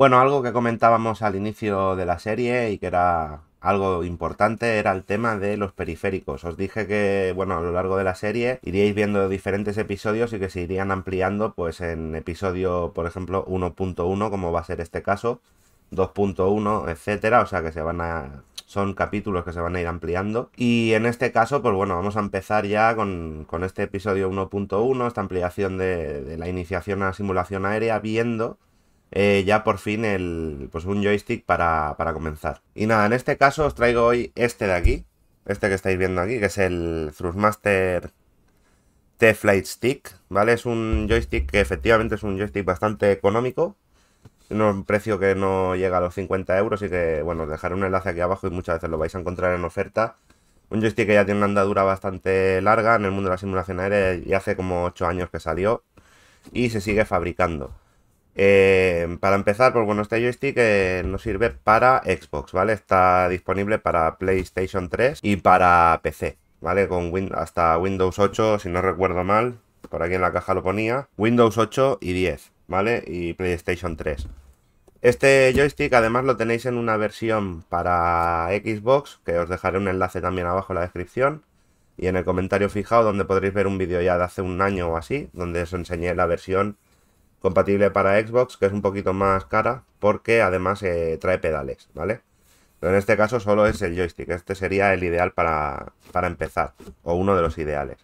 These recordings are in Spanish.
Bueno, algo que comentábamos al inicio de la serie y que era algo importante era el tema de los periféricos. Os dije que, bueno, a lo largo de la serie iríais viendo diferentes episodios y que se irían ampliando, pues en episodio, por ejemplo, 1.1, como va a ser este caso, 2.1, etcétera. O sea que se van a. Son capítulos que se van a ir ampliando. Y en este caso, pues bueno, vamos a empezar ya con, este episodio 1.1, esta ampliación de, de la iniciación a la simulación aérea, viendo eh, ya por fin el, pues, un joystick para, comenzar. Y nada, en este caso os traigo hoy este de aquí, este que estáis viendo aquí, que es el Thrustmaster T-Flight Stick, ¿vale? Es un joystick que efectivamente es un joystick bastante económico, un precio que no llega a los 50 euros y que, bueno, os dejaré un enlace aquí abajo y muchas veces lo vais a encontrar en oferta. Un joystick que ya tiene una andadura bastante larga en el mundo de la simulación aérea y hace como 8 años que salió y se sigue fabricando. Eh, para empezar, pues bueno, este joystick eh, nos sirve para Xbox, ¿vale? Está disponible para PlayStation 3 y para PC, ¿vale? Con win hasta Windows 8, si no recuerdo mal, por aquí en la caja lo ponía, Windows 8 y 10, ¿vale? Y PlayStation 3. Este joystick además lo tenéis en una versión para Xbox, que os dejaré un enlace también abajo en la descripción y en el comentario fijado donde podréis ver un vídeo ya de hace un año o así, donde os enseñé la versión compatible para Xbox, que es un poquito más cara porque además eh, trae pedales, ¿vale? Pero en este caso solo es el joystick, este sería el ideal para, empezar, o uno de los ideales.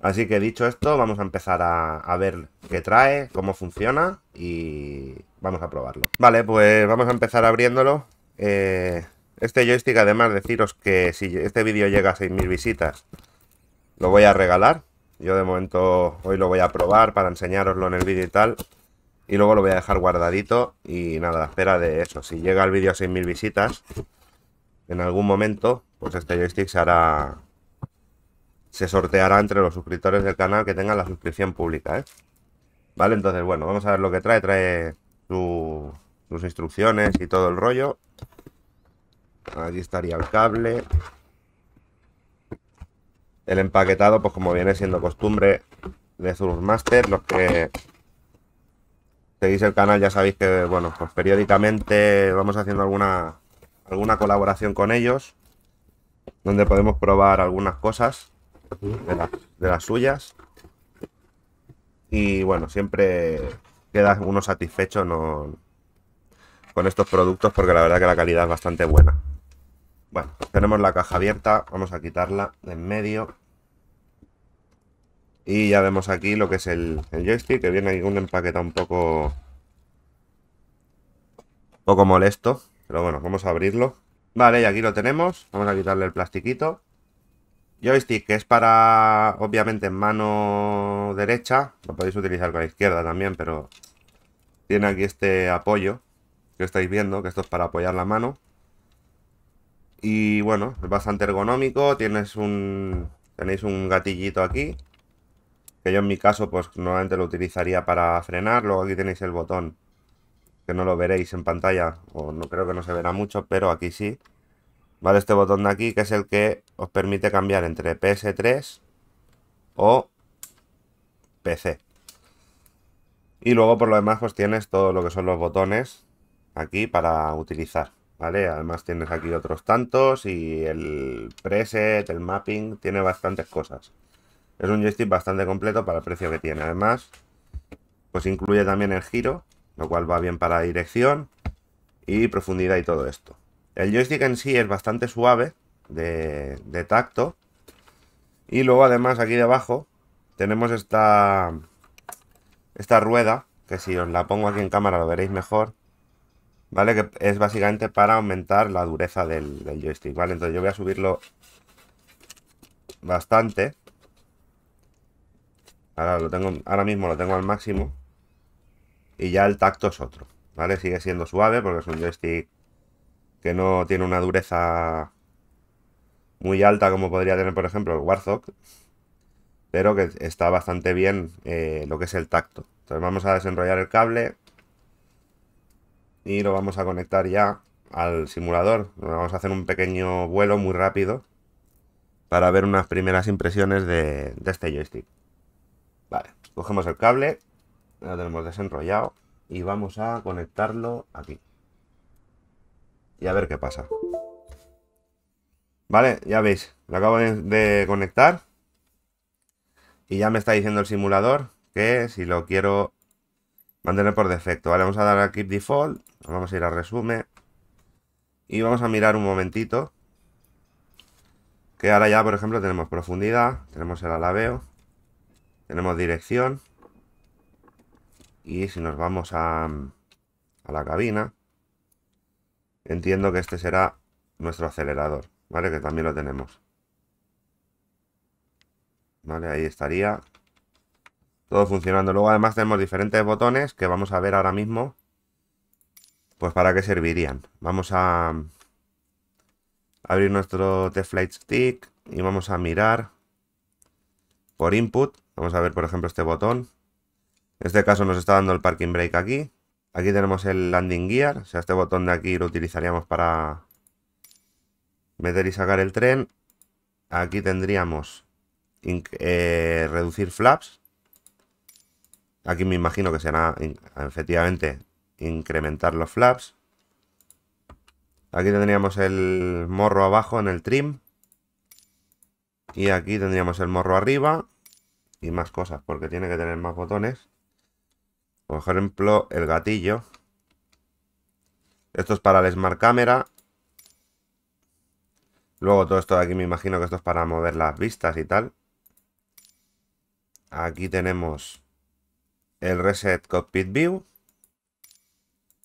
Así que dicho esto, vamos a empezar a, ver qué trae, cómo funciona y vamos a probarlo. Vale, pues vamos a empezar abriéndolo. Eh, este joystick, además deciros que si este vídeo llega a 6.000 visitas, lo voy a regalar, yo de momento hoy lo voy a probar para enseñaroslo en el vídeo y tal. Y luego lo voy a dejar guardadito y nada, espera de eso. Si llega el vídeo a 6.000 visitas, en algún momento, pues este joystick se hará... Se sorteará entre los suscriptores del canal que tengan la suscripción pública, ¿eh? Vale, entonces, bueno, vamos a ver lo que trae. Trae sus instrucciones y todo el rollo. Allí estaría el cable. El empaquetado, pues como viene siendo costumbre de Master, los que seguís el canal ya sabéis que, bueno, pues periódicamente vamos haciendo alguna, alguna colaboración con ellos, donde podemos probar algunas cosas de, las suyas. Y bueno, siempre queda uno satisfecho con estos productos porque la verdad que la calidad es bastante buena. Bueno, tenemos la caja abierta, vamos a quitarla de en medio. Y ya vemos aquí lo que es el, joystick, que viene ahí un empaqueta un poco... Un poco molesto. Pero bueno, vamos a abrirlo. Vale, y aquí lo tenemos. Vamos a quitarle el plastiquito. Joystick que es para, obviamente, en mano derecha. Lo podéis utilizar con la izquierda también, pero tiene aquí este apoyo que estáis viendo, que esto es para apoyar la mano. Y bueno, es bastante ergonómico. Tienes un, tenéis un gatillito aquí yo en mi caso pues normalmente lo utilizaría para frenar, luego aquí tenéis el botón que no lo veréis en pantalla o no creo que no se verá mucho, pero aquí sí. Vale, este botón de aquí que es el que os permite cambiar entre PS3 o PC. Y luego por lo demás pues tienes todo lo que son los botones aquí para utilizar. ¿Vale? Además tienes aquí otros tantos y el preset, el mapping, tiene bastantes cosas. Es un joystick bastante completo para el precio que tiene. Además, pues incluye también el giro, lo cual va bien para dirección y profundidad y todo esto. El joystick en sí es bastante suave de, tacto. Y luego además aquí debajo tenemos esta, esta rueda, que si os la pongo aquí en cámara lo veréis mejor. ¿Vale? Que es básicamente para aumentar la dureza del, del joystick, ¿vale? Entonces yo voy a subirlo bastante Ahora, lo tengo, ahora mismo lo tengo al máximo. Y ya el tacto es otro. ¿Vale? Sigue siendo suave porque es un joystick que no tiene una dureza muy alta como podría tener, por ejemplo, el Warthog, Pero que está bastante bien eh, lo que es el tacto. Entonces vamos a desenrollar el cable. Y lo vamos a conectar ya al simulador. Vamos a hacer un pequeño vuelo muy rápido para ver unas primeras impresiones de este joystick. Vale, cogemos el cable, lo tenemos desenrollado y vamos a conectarlo aquí. Y a ver qué pasa. Vale, ya veis, lo acabo de, conectar. Y ya me está diciendo el simulador que si lo quiero mantener por defecto. Vale, vamos a dar a Keep Default. Vamos a ir a resumen. Y vamos a mirar un momentito. Que ahora ya, por ejemplo, tenemos profundidad, tenemos el alabeo. Tenemos dirección. Y si nos vamos a, la cabina, entiendo que este será nuestro acelerador, ¿vale? Que también lo tenemos. Vale, ahí estaría. Todo funcionando. Luego además tenemos diferentes botones que vamos a ver ahora mismo. Pues para qué servirían. Vamos a abrir nuestro T-Flight Stick y vamos a mirar por input Vamos a ver, por ejemplo, este botón. En este caso nos está dando el parking brake aquí. Aquí tenemos el landing gear. O sea, este botón de aquí lo utilizaríamos para meter y sacar el tren. Aquí tendríamos eh, reducir flaps. Aquí me imagino que será efectivamente incrementar los flaps. Aquí tendríamos el morro abajo en el trim. Y aquí tendríamos el morro arriba y más cosas, porque tiene que tener más botones. Por ejemplo, el gatillo. Esto es para el Smart Camera. Luego todo esto de aquí me imagino que esto es para mover las vistas y tal. Aquí tenemos el Reset Cockpit View.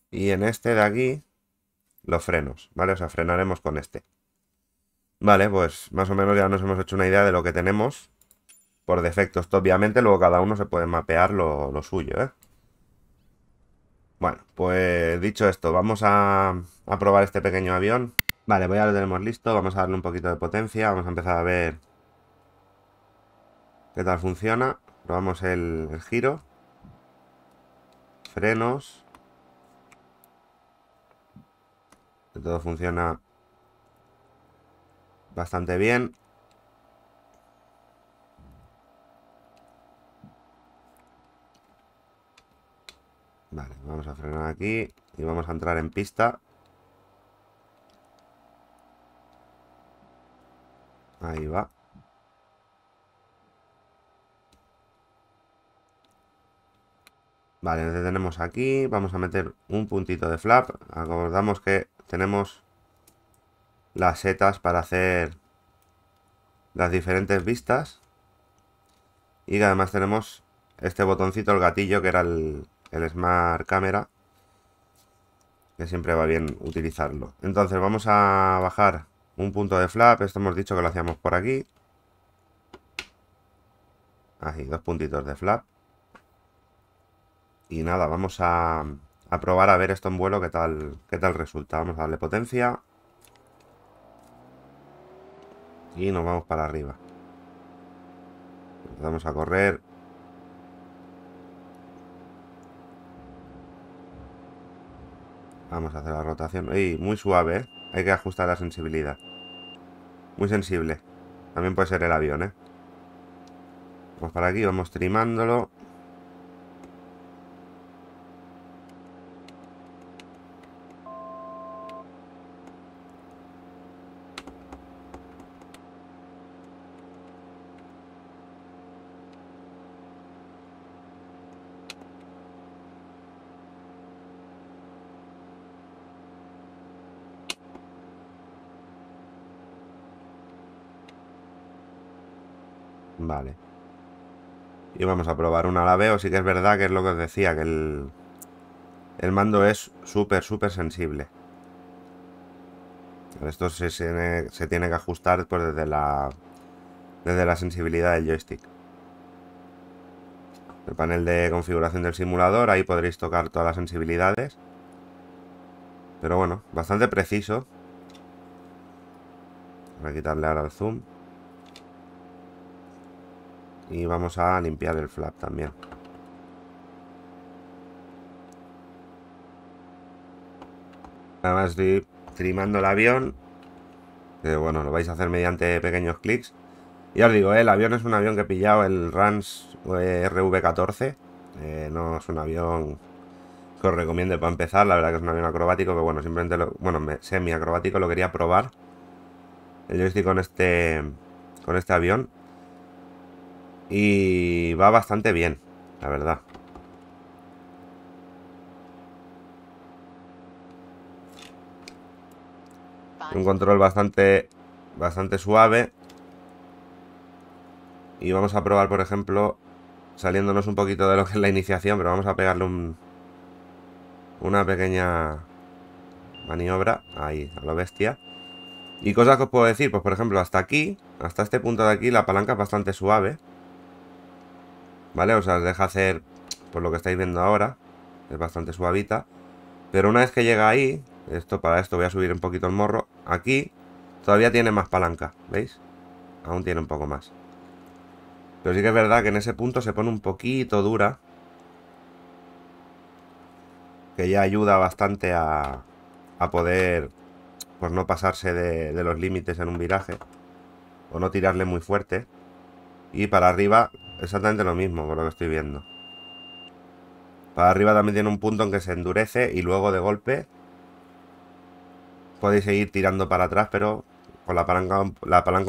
Y en este de aquí, los frenos, ¿vale? O sea, frenaremos con este. Vale, pues más o menos ya nos hemos hecho una idea de lo que tenemos por defecto. Esto obviamente luego cada uno se puede mapear lo, suyo, ¿eh? Bueno, pues dicho esto, vamos a, probar este pequeño avión. Vale, voy ya lo tenemos listo, vamos a darle un poquito de potencia, vamos a empezar a ver qué tal funciona. Probamos el, giro, frenos, todo funciona bastante bien. Vale, vamos a frenar aquí y vamos a entrar en pista. Ahí va. Vale, entonces tenemos aquí. Vamos a meter un puntito de flap. Acordamos que tenemos las setas para hacer las diferentes vistas. Y que además tenemos este botoncito, el gatillo, que era el, el Smart Camera, que siempre va bien utilizarlo. Entonces vamos a bajar un punto de flap, esto hemos dicho que lo hacíamos por aquí. Así, dos puntitos de flap. Y nada, vamos a, a probar a ver esto en vuelo, qué tal, qué tal resulta. Vamos a darle potencia. Y nos vamos para arriba. vamos a correr Vamos a hacer la rotación. y muy suave, ¿eh? Hay que ajustar la sensibilidad. Muy sensible. También puede ser el avión, ¿eh? Pues para aquí vamos trimándolo. Vale. Y vamos a probar un veo Sí que es verdad que es lo que os decía, que el, el mando es súper, súper sensible. Esto se, tiene que ajustar pues, desde, la, desde la sensibilidad del joystick. El panel de configuración del simulador, ahí podréis tocar todas las sensibilidades. Pero bueno, bastante preciso. Voy a quitarle ahora el zoom. Y vamos a limpiar el flap también. Nada más estoy trimando el avión. Que bueno, lo vais a hacer mediante pequeños clics. Y os digo, eh, el avión es un avión que he pillado, el RANS eh, RV14. Eh, no es un avión que os recomiende para empezar. La verdad que es un avión acrobático Pero bueno, simplemente lo... Bueno, semi-acrobático, lo quería probar. Yo estoy con este... Con este avión. Y va bastante bien, la verdad. Un control bastante, bastante suave. Y vamos a probar, por ejemplo, saliéndonos un poquito de lo que es la iniciación, pero vamos a pegarle un, una pequeña maniobra, ahí, a la bestia. Y cosas que os puedo decir, pues por ejemplo, hasta aquí, hasta este punto de aquí, la palanca es bastante suave. ¿vale? O sea, os deja hacer por lo que estáis viendo ahora, es bastante suavita. Pero una vez que llega ahí, esto para esto voy a subir un poquito el morro, aquí todavía tiene más palanca, ¿veis? Aún tiene un poco más. Pero sí que es verdad que en ese punto se pone un poquito dura. Que ya ayuda bastante a, a poder pues no pasarse de, de los límites en un viraje. O no tirarle muy fuerte. Y para arriba exactamente lo mismo por lo que estoy viendo. Para arriba también tiene un punto en que se endurece y luego de golpe podéis seguir tirando para atrás, pero con la palanca,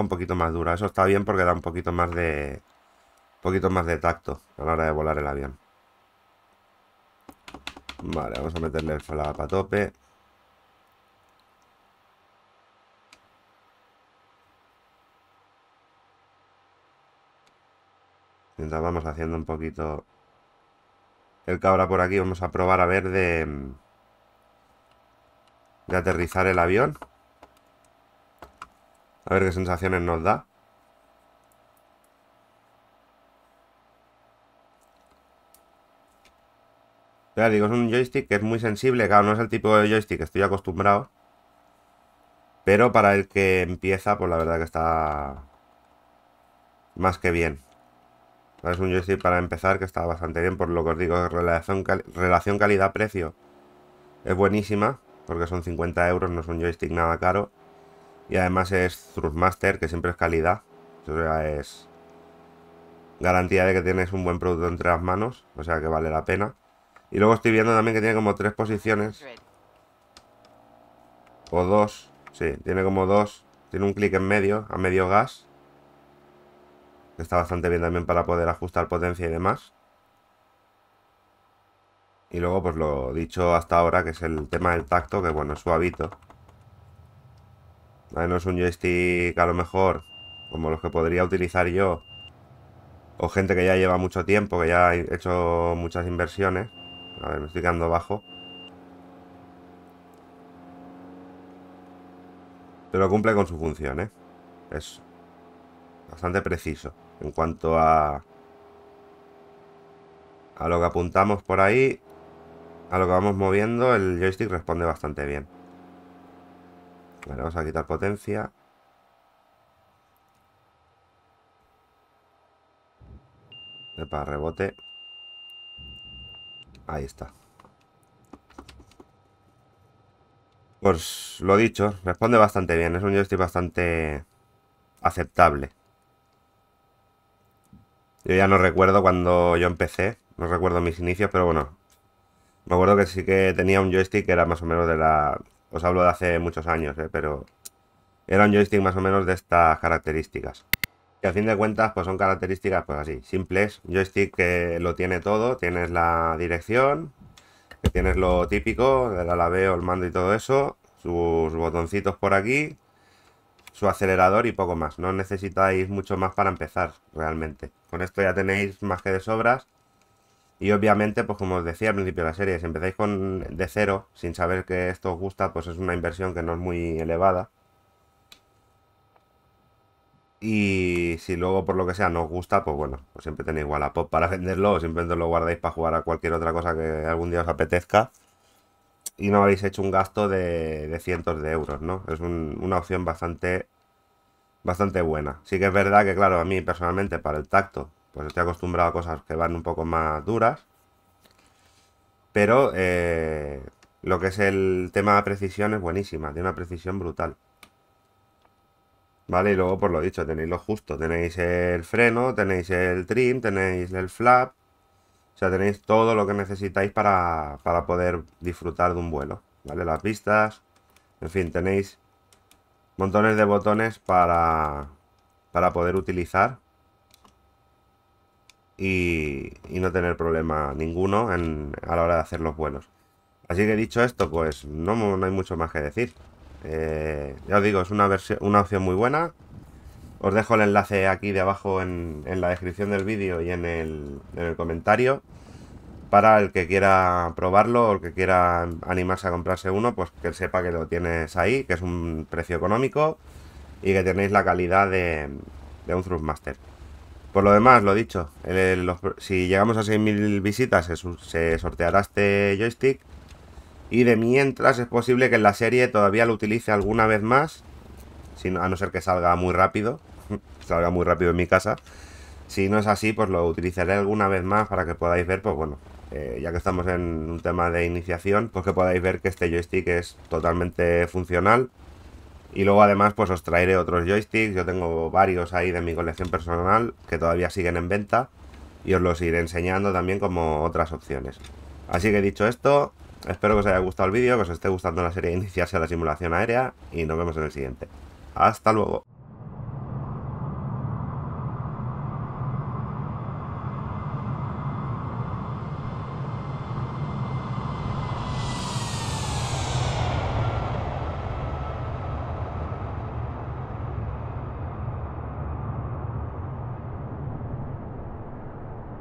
un poquito más dura. Eso está bien porque da un poquito más de poquito más de tacto a la hora de volar el avión. Vale, vamos a meterle el a tope. Mientras vamos haciendo un poquito el cabra por aquí, vamos a probar a ver de, de aterrizar el avión. A ver qué sensaciones nos da. Ya digo, es un joystick que es muy sensible, claro, no es el tipo de joystick que estoy acostumbrado. Pero para el que empieza, pues la verdad que está más que bien. Es un joystick para empezar que está bastante bien, por lo que os digo, relación, relación calidad-precio es buenísima, porque son 50 euros, no es un joystick nada caro. Y además es Thrustmaster, que siempre es calidad. O sea, es garantía de que tienes un buen producto entre las manos, o sea que vale la pena. Y luego estoy viendo también que tiene como tres posiciones. O dos, sí, tiene como dos. Tiene un clic en medio, a medio gas. Está bastante bien también para poder ajustar potencia y demás. Y luego, pues lo dicho hasta ahora, que es el tema del tacto, que bueno, es suavito. No es un joystick a lo mejor como los que podría utilizar yo o gente que ya lleva mucho tiempo, que ya ha hecho muchas inversiones. A ver, me estoy quedando bajo. Pero cumple con su función, ¿eh? Es bastante preciso en cuanto a a lo que apuntamos por ahí, a lo que vamos moviendo, el joystick responde bastante bien. vamos a quitar potencia. Para rebote. Ahí está. Pues lo dicho, responde bastante bien. Es un joystick bastante aceptable. Yo ya no recuerdo cuando yo empecé, no recuerdo mis inicios, pero bueno. Me acuerdo que sí que tenía un joystick que era más o menos de la... Os hablo de hace muchos años, eh, pero era un joystick más o menos de estas características. Y a fin de cuentas, pues son características, pues así, simples. Joystick que lo tiene todo, tienes la dirección, que tienes lo típico, el alaveo, el mando y todo eso, sus botoncitos por aquí, su acelerador y poco más. No necesitáis mucho más para empezar realmente. Con esto ya tenéis más que de sobras. Y obviamente, pues como os decía al principio de la serie, si empezáis con de cero, sin saber que esto os gusta, pues es una inversión que no es muy elevada. Y si luego por lo que sea no os gusta, pues bueno, pues siempre tenéis pop para venderlo o simplemente lo guardáis para jugar a cualquier otra cosa que algún día os apetezca y no habéis hecho un gasto de, cientos de euros, ¿no? Es una opción bastante, bastante buena. Sí que es verdad que, claro, a mí personalmente para el tacto, pues estoy acostumbrado a cosas que van un poco más duras. Pero eh, lo que es el tema de precisión es buenísima, tiene una precisión brutal. Vale, y luego por lo dicho, tenéis lo justo, tenéis el freno, tenéis el trim, tenéis el flap, o sea, tenéis todo lo que necesitáis para, poder disfrutar de un vuelo, ¿vale? Las vistas, en fin, tenéis montones de botones para, poder utilizar y, no tener problema ninguno a la hora de hacer los vuelos. Así que dicho esto, pues no, hay mucho más que decir. Eh, ya os digo, es una, una opción muy buena os dejo el enlace aquí de abajo en, la descripción del vídeo y en el, comentario para el que quiera probarlo o el que quiera animarse a comprarse uno, pues que sepa que lo tienes ahí, que es un precio económico y que tenéis la calidad de, de un Thrustmaster. Por lo demás, lo dicho, si llegamos a 6.000 visitas se, se, sorteará este joystick y de mientras es posible que en la serie todavía lo utilice alguna vez más, a no ser que salga muy rápido salga muy rápido en mi casa. Si no es así, pues lo utilizaré alguna vez más para que podáis ver, pues bueno, eh, ya que estamos en un tema de iniciación, pues que podáis ver que este joystick es totalmente funcional. Y luego además pues os traeré otros joysticks, yo tengo varios ahí de mi colección personal que todavía siguen en venta y os los iré enseñando también como otras opciones. Así que dicho esto, espero que os haya gustado el vídeo, que os esté gustando la serie de iniciarse a la simulación aérea y nos vemos en el siguiente. ¡Hasta luego!